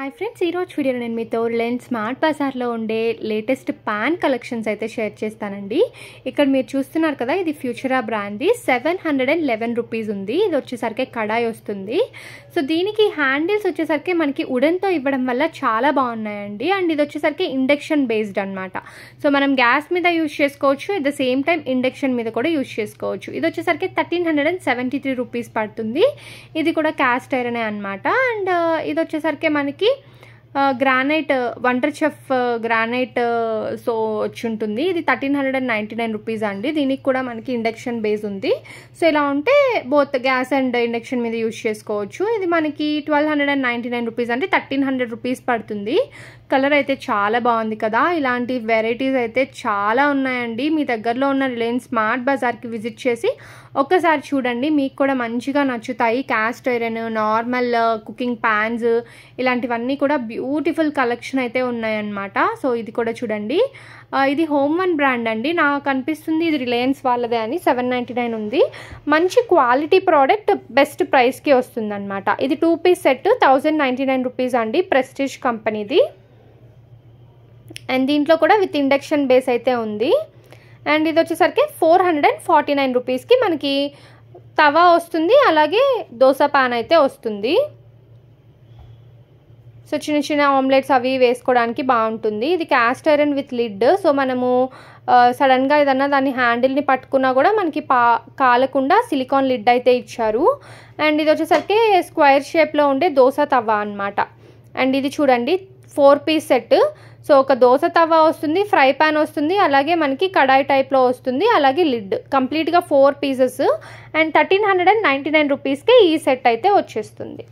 hi friends ఈరోజు వీడియోలో నేను మీతో లెన్స్ స్మార్ట్ బజార్లో ఉండే లేటెస్ట్ ప్యాన్ కలెక్షన్స్ అయితే షేర్ చేస్తానండి ఇక్కడ మీరు చూస్తున్నారు కదా ఇది ఫ్యూచరా బ్రాండ్ది seven hundred and eleven rupees ఉంది ఇది వచ్చేసరికి కడాయి వస్తుంది సో దీనికి హ్యాండిల్స్ వచ్చేసరికి మనకి ఉడెన్తో ఇవ్వడం వల్ల చాలా బాగున్నాయండి అండ్ ఇది వచ్చేసరికి ఇండక్షన్ బేస్డ్ అనమాట సో మనం గ్యాస్ మీద యూజ్ చేసుకోవచ్చు at the same time induction మీద కూడా యూజ్ చేసుకోవచ్చు ఇది వచ్చేసరికి thirteen hundred and seventy three rupees పడుతుంది ఇది కూడా క్యాస్ట్ ఐరనే అనమాట అండ్ ఇది వచ్చేసరికి మనకి granite wonder chef granite so వచ్చి ఉంటుంది ఇది thirteen hundred and ninety nine rupees అండి దీనికి కూడా మనకి ఇండక్షన్ బేస్ ఉంది సో ఇలా ఉంటే బోత్ గ్యాస్ అండ్ ఇండక్షన్ మీద యూజ్ చేసుకోవచ్చు ఇది మనకి twelve hundred and ninety nine rupees అంటే థర్టీన్ హండ్రెడ్ రూపీస్ పడుతుంది కలర్ అయితే చాలా బాగుంది కదా ఇలాంటి వెరైటీస్ అయితే చాలా ఉన్నాయండి మీ దగ్గరలో ఉన్న రిలయన్స్ స్మార్ట్ బజార్కి విజిట్ చేసి ఒక్కసారి చూడండి మీకు కూడా మంచిగా నచ్చుతాయి cast iron normal cooking pans ఇలాంటివన్నీ కూడా బ్యూటిఫుల్ కలెక్షన్ అయితే ఉన్నాయన్నమాట సో ఇది కూడా చూడండి ఇది హోమ్ వన్ బ్రాండ్ అండి నాకు అనిపిస్తుంది ఇది రిలయన్స్ వాళ్ళదే అని సెవెన్ నైంటీ నైన్ ఉంది మంచి క్వాలిటీ ప్రోడక్ట్ బెస్ట్ ప్రైస్కి వస్తుందన్నమాట ఇది two piece set thousand ninety nine rupees అండి ప్రెస్టీజ్ కంపెనీది అండ్ దీంట్లో కూడా విత్ ఇండక్షన్ బేస్ అయితే ఉంది అండ్ ఇది వచ్చేసరికి four hundred and forty nine రూపీస్కి మనకి తవా వస్తుంది అలాగే దోశ పాన్ అయితే వస్తుంది సో చిన్న చిన్న ఆమ్లెట్స్ అవి వేసుకోవడానికి బాగుంటుంది ఇది cast iron with lid so మనము సడన్గా ఏదన్నా దాని హ్యాండిల్ని పట్టుకున్నా కూడా మనకి పా కాలకుండా సిలికాన్ లిడ్ అయితే ఇచ్చారు అండ్ ఇది వచ్చేసరికి స్క్వేర్ షేప్లో ఉండే దోశ తవ్వ అనమాట అండ్ ఇది చూడండి ఫోర్ పీస్ సెట్ సో ఒక దోశ తవ్వ వస్తుంది ఫ్రై ప్యాన్ వస్తుంది అలాగే మనకి కడాయి టైప్లో వస్తుంది అలాగే లిడ్ కంప్లీట్గా four pieces and thirteen hundred and ninety nine రూపీస్కే ఈ సెట్ అయితే వచ్చేస్తుంది